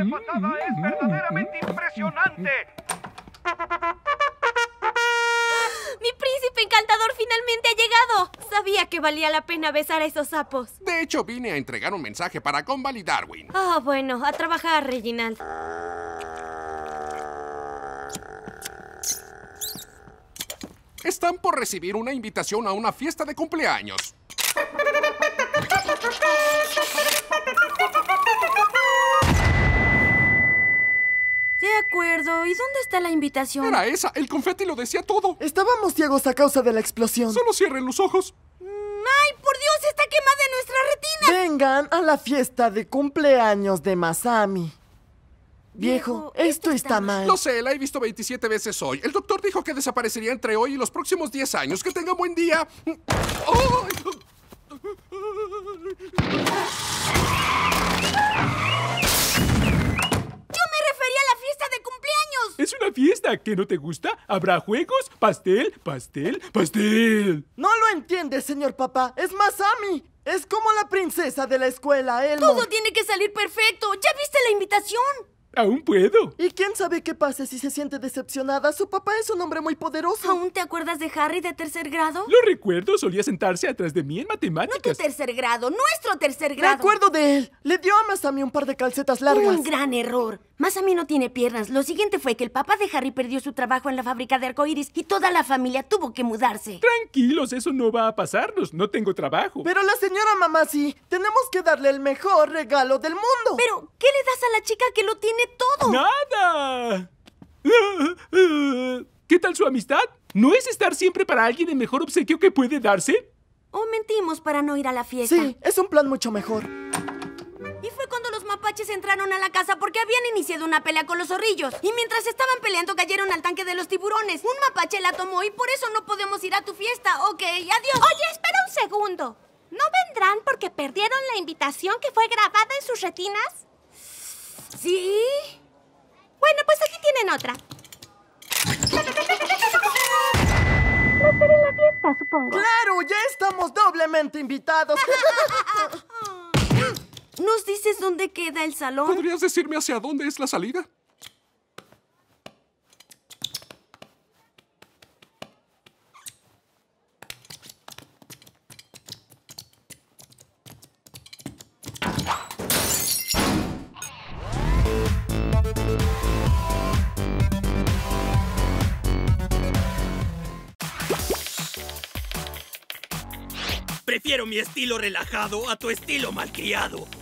es verdaderamente impresionante. ¡Mi príncipe encantador finalmente ha llegado! Sabía que valía la pena besar a esos sapos. De hecho, vine a entregar un mensaje para y Darwin. Ah, bueno, a trabajar, Reginald. Están por recibir una invitación a una fiesta de cumpleaños. ¿Y dónde está la invitación? Era esa. El confeti lo decía todo. Estábamos ciegos a causa de la explosión. Solo cierren los ojos. Mm, ¡Ay, por Dios! ¡Está quemada en nuestra retina! Vengan a la fiesta de cumpleaños de Masami. Viejo, esto, está, mal. Lo sé, la he visto 27 veces hoy. El doctor dijo que desaparecería entre hoy y los próximos 10 años. Que tenga buen día. Mm. ¿A qué no te gusta, habrá juegos, pastel, pastel, pastel. No lo entiendes, señor papá. Es Masami. Es como la princesa de la escuela, él. Todo tiene que salir perfecto. ¿Ya viste la invitación? Aún puedo. ¿Y quién sabe qué pasa si se siente decepcionada? Su papá es un hombre muy poderoso. ¿Aún te acuerdas de Harry de tercer grado? Lo recuerdo, solía sentarse atrás de mí en matemáticas. No tu tercer grado, nuestro tercer grado. Me acuerdo de él. Le dio a Masami un par de calcetas largas. Un gran error. Más a mí no tiene piernas. Lo siguiente fue que el papá de Harry perdió su trabajo en la fábrica de arcoíris y toda la familia tuvo que mudarse. Tranquilos, eso no va a pasarnos. No tengo trabajo. Pero la señora mamá sí. Tenemos que darle el mejor regalo del mundo. Pero, ¿qué le das a la chica que lo tiene todo? ¡Nada! ¿Qué tal su amistad? ¿No es estar siempre para alguien el mejor obsequio que puede darse? ¿O mentimos para no ir a la fiesta? Sí, es un plan mucho mejor mapaches entraron a la casa porque habían iniciado una pelea con los zorrillos. Y mientras estaban peleando cayeron al tanque de los tiburones. Un mapache la tomó y por eso no podemos ir a tu fiesta. Ok, adiós. Oye, espera un segundo. ¿No vendrán porque perdieron la invitación que fue grabada en sus retinas? Sí. Bueno, pues aquí tienen otra. la fiesta, supongo. Claro, ya estamos doblemente invitados. ¿Nos dices dónde queda el salón? ¿Podrías decirme hacia dónde es la salida? Prefiero mi estilo relajado a tu estilo malcriado.